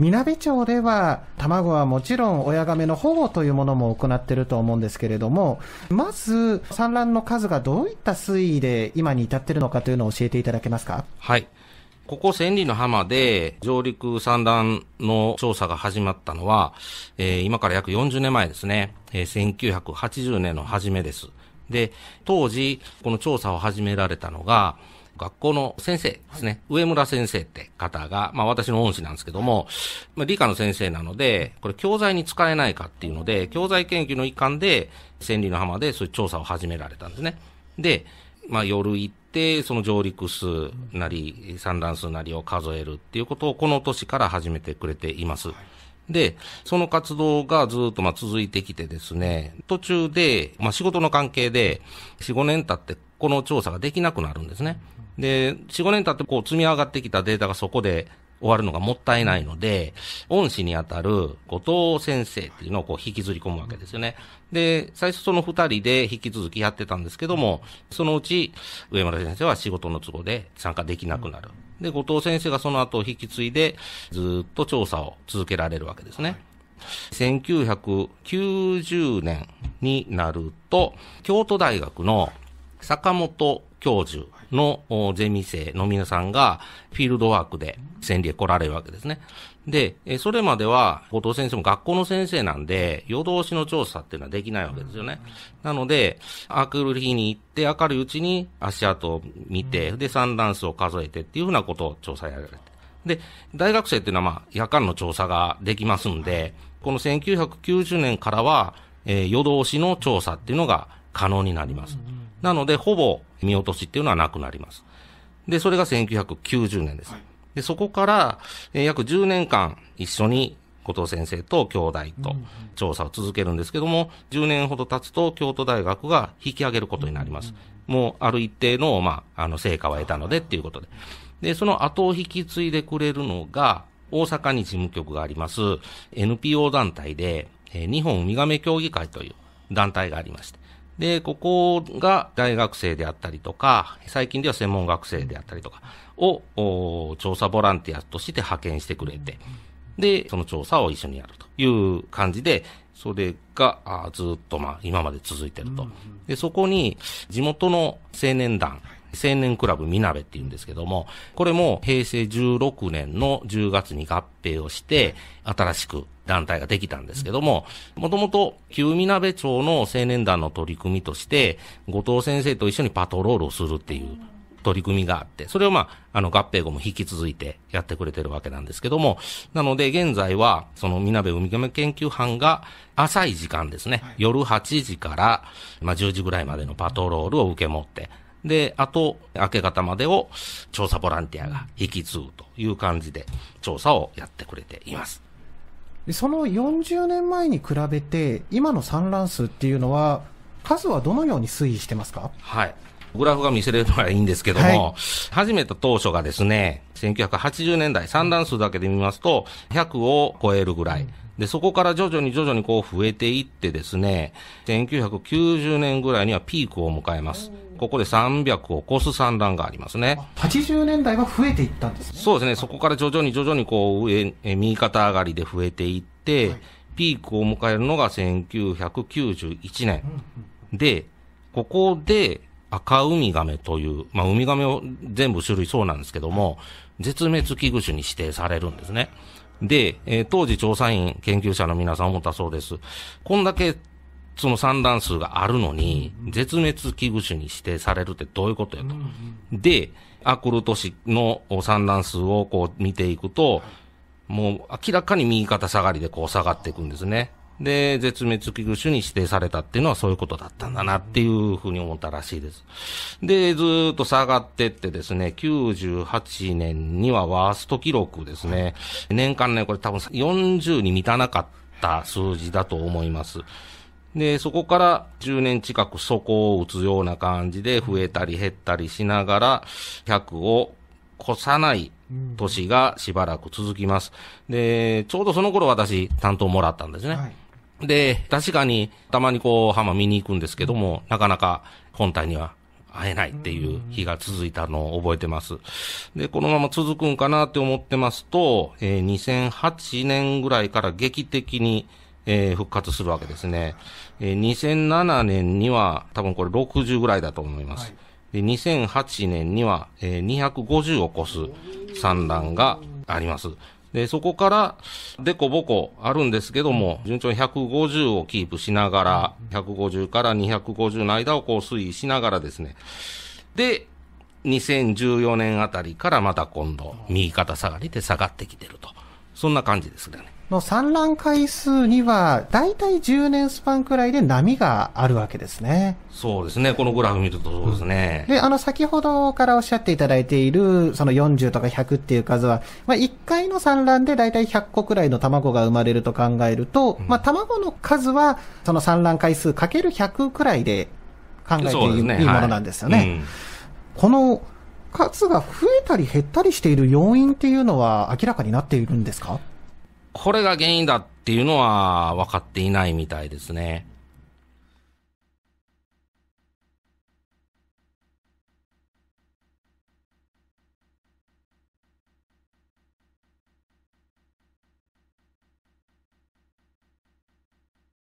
みなべ町では、卵はもちろん親亀の保護というものも行っていると思うんですけれども、まず、産卵の数がどういった推移で今に至っているのかというのを教えていただけますか。はい。ここ千里の浜で上陸産卵の調査が始まったのは、えー、今から約40年前ですね、えー、1980年の初めです。で、当時、この調査を始められたのが、学校の先生ですね、はい、上村先生って方が、まあ私の恩師なんですけども、まあ、理科の先生なので、これ教材に使えないかっていうので、教材研究の一環で、千里の浜でそういう調査を始められたんですね。で、まあ夜行って、その上陸数なり、産卵数なりを数えるっていうことをこの年から始めてくれています。はいで、その活動がずっとまあ続いてきてですね、途中で、まあ仕事の関係で、4、5年経ってこの調査ができなくなるんですね。で、4、5年経ってこう積み上がってきたデータがそこで終わるのがもったいないので、恩師にあたる後藤先生っていうのをこう引きずり込むわけですよね。で、最初その2人で引き続きやってたんですけども、そのうち上村先生は仕事の都合で参加できなくなる。で、後藤先生がその後引き継いで、ずっと調査を続けられるわけですね。1990年になると、京都大学の坂本教授のゼミ生の皆さんがフィールドワークで戦略来られるわけですね。で、それまでは後藤先生も学校の先生なんで夜通しの調査っていうのはできないわけですよね。なので、明るい日に行って明るいうちに足跡を見て、で、ダン数を数えてっていうふうなことを調査やられて。で、大学生っていうのはまあ夜間の調査ができますんで、この1990年からは、えー、夜通しの調査っていうのが可能になります。なので、ほぼ見落としっていうのはなくなります。で、それが1990年です。はい、で、そこから、えー、約10年間一緒に後藤先生と兄弟と調査を続けるんですけども、10年ほど経つと京都大学が引き上げることになります。もうある一定の、まあ、あの、成果は得たのでっていうことで。で、その後を引き継いでくれるのが、大阪に事務局があります NPO 団体で、えー、日本ウミガメ協議会という団体がありまして、で、ここが大学生であったりとか、最近では専門学生であったりとかを調査ボランティアとして派遣してくれて、で、その調査を一緒にやるという感じで、それがずっとまあ今まで続いてると。で、そこに地元の青年団青年クラブみなべっていうんですけども、これも平成16年の10月に合併をして、新しく団体ができたんですけども、もともと旧みなべ町の青年団の取り組みとして、後藤先生と一緒にパトロールをするっていう取り組みがあって、それをまあ、あの合併後も引き続いてやってくれてるわけなんですけども、なので現在は、そのみなべ海亀研究班が浅い時間ですね、夜8時から、まあ10時ぐらいまでのパトロールを受け持って、で、あと、明け方までを調査ボランティアが引き継ぐという感じで、調査をやってくれています。その40年前に比べて、今の産卵数っていうのは、数はどのように推移してますかはい。グラフが見せれるのはいいんですけども、はい、始めた当初がですね、1980年代、産卵数だけで見ますと、100を超えるぐらい。で、そこから徐々に徐々にこう増えていってですね、1990年ぐらいにはピークを迎えます。ここで300を超す産卵がありますね。80年代は増えていったんですね。そうですね。そこから徐々に徐々にこう上、右肩上がりで増えていって、はい、ピークを迎えるのが1991年。で、ここで赤ウミガメという、まあ、ウミガメを全部種類そうなんですけども、絶滅危惧種に指定されるんですね。で、えー、当時調査員、研究者の皆さん思ったそうです。こんだけ、その産卵数があるのに、絶滅危惧種に指定されるってどういうことやと。で、アクルト市の産卵数をこう見ていくと、もう明らかに右肩下がりでこう下がっていくんですね。で、絶滅危惧種に指定されたっていうのはそういうことだったんだなっていうふうに思ったらしいです。で、ずっと下がってってですね、98年にはワースト記録ですね。年間ね、これ多分40に満たなかった数字だと思います。で、そこから10年近く底を打つような感じで増えたり減ったりしながら、100を越さない年がしばらく続きます。で、ちょうどその頃私担当もらったんですね。はいで、確かに、たまにこう、浜見に行くんですけども、なかなか本体には会えないっていう日が続いたのを覚えてます。で、このまま続くんかなって思ってますと、えー、2008年ぐらいから劇的に、えー、復活するわけですね。えー、2007年には、多分これ60ぐらいだと思います。で、2008年には、えー、250を超す産卵があります。で、そこから、でこぼこあるんですけども、順調に150をキープしながら、150から250の間をこう推移しながらですね。で、2014年あたりからまた今度、右肩下がりで下がってきてると。そんな感じですね。の産卵回数には、大体10年スパンくらいで波があるわけですね。そうですね。このグラフ見るとそうですね。うん、で、あの、先ほどからおっしゃっていただいている、その40とか100っていう数は、まあ、1回の産卵で大体100個くらいの卵が生まれると考えると、うん、まあ、卵の数は、その産卵回数かける100くらいで考えていい,、ものなんですよね。この、数が増えたり減ったりしている要因っていうのは明らかになっているんですかこれが原因だっていうのは分かっていないみたいですね。